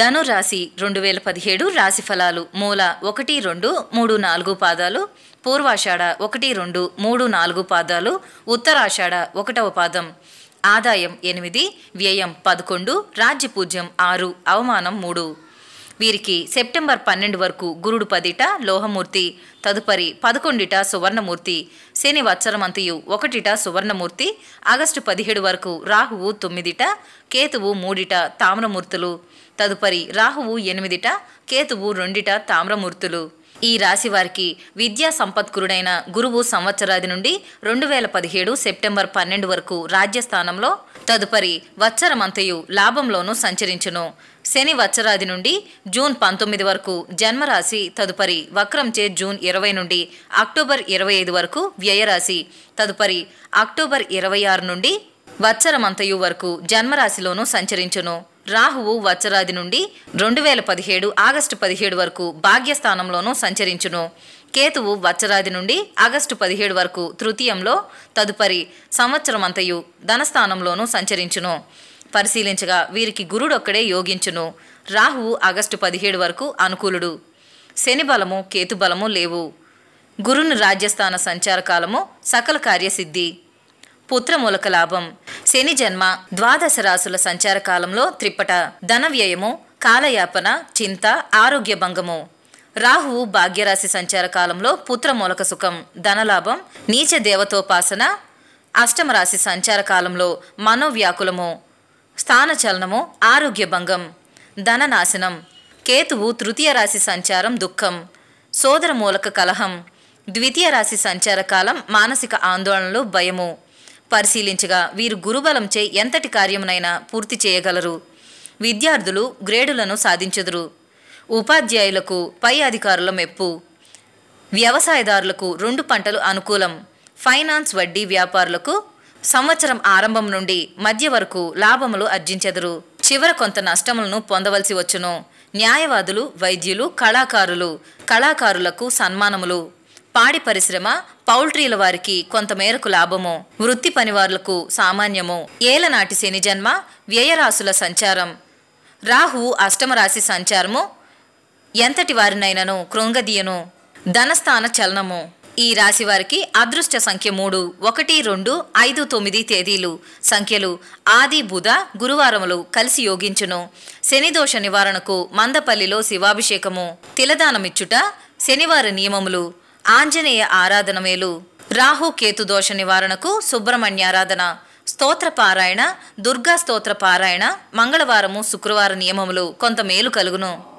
ధనురాశి రెండు వేల పదిహేడు రాశి ఫలాలు మూల ఒకటి రెండు మూడు నాలుగు పాదాలు పూర్వాషాఢ ఒకటి రెండు మూడు నాలుగు పాదాలు ఉత్తరాషాఢ ఒకటవ పాదం ఆదాయం ఎనిమిది వ్యయం పదకొండు రాజ్యపూజ్యం ఆరు అవమానం మూడు వీరికి సెప్టెంబర్ పన్నెండు వరకు గురుడు పదిట లోహమూర్తి తదుపరి పదకొండిట సువర్ణమూర్తి శని వత్సరమంతయు ఒకటిట సువర్ణమూర్తి ఆగస్టు పదిహేడు వరకు రాహువు తొమ్మిదిట కేతువు మూడిట తామ్రమూర్తులు తదుపరి రాహువు ఎనిమిదిట కేతువు రెండిట తామ్రమూర్తులు ఈ రాశి వారికి విద్యా సంపత్కురుడైన గురువు సంవత్సరాది నుండి రెండు వేల పదిహేడు సెప్టెంబర్ పన్నెండు వరకు రాజ్యస్థానంలో తదుపరి వచ్చరమంతయు లాభంలోనూ సంచరించును శని వచ్చరాది నుండి జూన్ పంతొమ్మిది వరకు జన్మరాశి తదుపరి వక్రంచే జూన్ ఇరవై నుండి అక్టోబర్ ఇరవై ఐదు వరకు వ్యయరాశి తదుపరి అక్టోబర్ ఇరవై ఆరు నుండి వత్సరమంతయు వరకు జన్మరాశిలోనూ సంచరించును రాహువు వత్సరాది నుండి రెండు వేల పదిహేడు ఆగస్టు పదిహేడు వరకు భాగ్యస్థానంలోనూ సంచరించును కేతువు వత్సరాది నుండి ఆగస్టు పదిహేడు వరకు తృతీయంలో తదుపరి సంవత్సరమంతయు ధనస్థానంలోనూ సంచరించును పరిశీలించగా వీరికి గురుడొక్కడే యోగించును రాహువు ఆగస్టు పదిహేడు వరకు అనుకూలుడు శని బలము కేతు బలము లేవు గురుని రాజ్యస్థాన సంచార కాలము సకల కార్యసిద్ధి పుత్రమూలక లాభం శని జన్మ ద్వాదశ రాసుల సంచార కాలంలో త్రిప్పట ధన వ్యయము కాలయాపన చింత ఆరోగ్య భంగము రాహువు భాగ్యరాశి సంచార కాలంలో పుత్రమూలక సుఖం ధనలాభం నీచ దేవతోపాసన అష్టమరాశి సంచార కాలంలో మనోవ్యాకులము స్థానచలనము ఆరోగ్య భంగం ధననాశనం కేతువు తృతీయ రాశి సంచారం దుఃఖం సోదర మూలక కలహం ద్వితీయ రాశి సంచార కాలం మానసిక ఆందోళనలు భయము పరిశీలించగా వీరు గురుబలంచే ఎంతటి కార్యమునైనా పూర్తి చేయగలరు విద్యార్థులు గ్రేడులను సాధించదురు ఉపాధ్యాయులకు పై అధికారుల మెప్పు వ్యవసాయదారులకు రెండు పంటలు అనుకూలం ఫైనాన్స్ వడ్డీ వ్యాపారులకు సంవత్సరం ఆరంభం నుండి మధ్య వరకు లాభములు అర్జించెదరు చివర కొంత నష్టములను పొందవలసి వచ్చును న్యాయవాదులు వైద్యులు కళాకారులు కళాకారులకు సన్మానములు పాడి పరిశ్రమ పౌల్ట్రీల వారికి కొంతమేరకు లాభము వృత్తి పనివారులకు సామాన్యము ఏలనాటి శని జన్మ వ్యయరాశుల సంచారం రాహు అష్టమరాశి సంచారము ఎంతటి వారినైనను కృంగదీయను ధనస్థాన చలనము ఈ రాశి వారికి అదృష్ట సంఖ్య మూడు ఒకటి రెండు ఐదు తొమ్మిది తేదీలు సంఖ్యలు ఆది బుధ గురువారములు కలిసి యోగించును శనిదోష నివారణకు మందపల్లిలో శివాభిషేకము తిలదానమిచ్చుట శనివార నియమములు ఆంజనేయ ఆరాధన మేలు రాహు కేతు దోష నివారణకు సుబ్రహ్మణ్యారాధన స్తోత్ర పారాయణ దుర్గా స్తోత్ర పారాయణ మంగళవారము శుక్రవార నియమములు కొంత మేలు కలుగును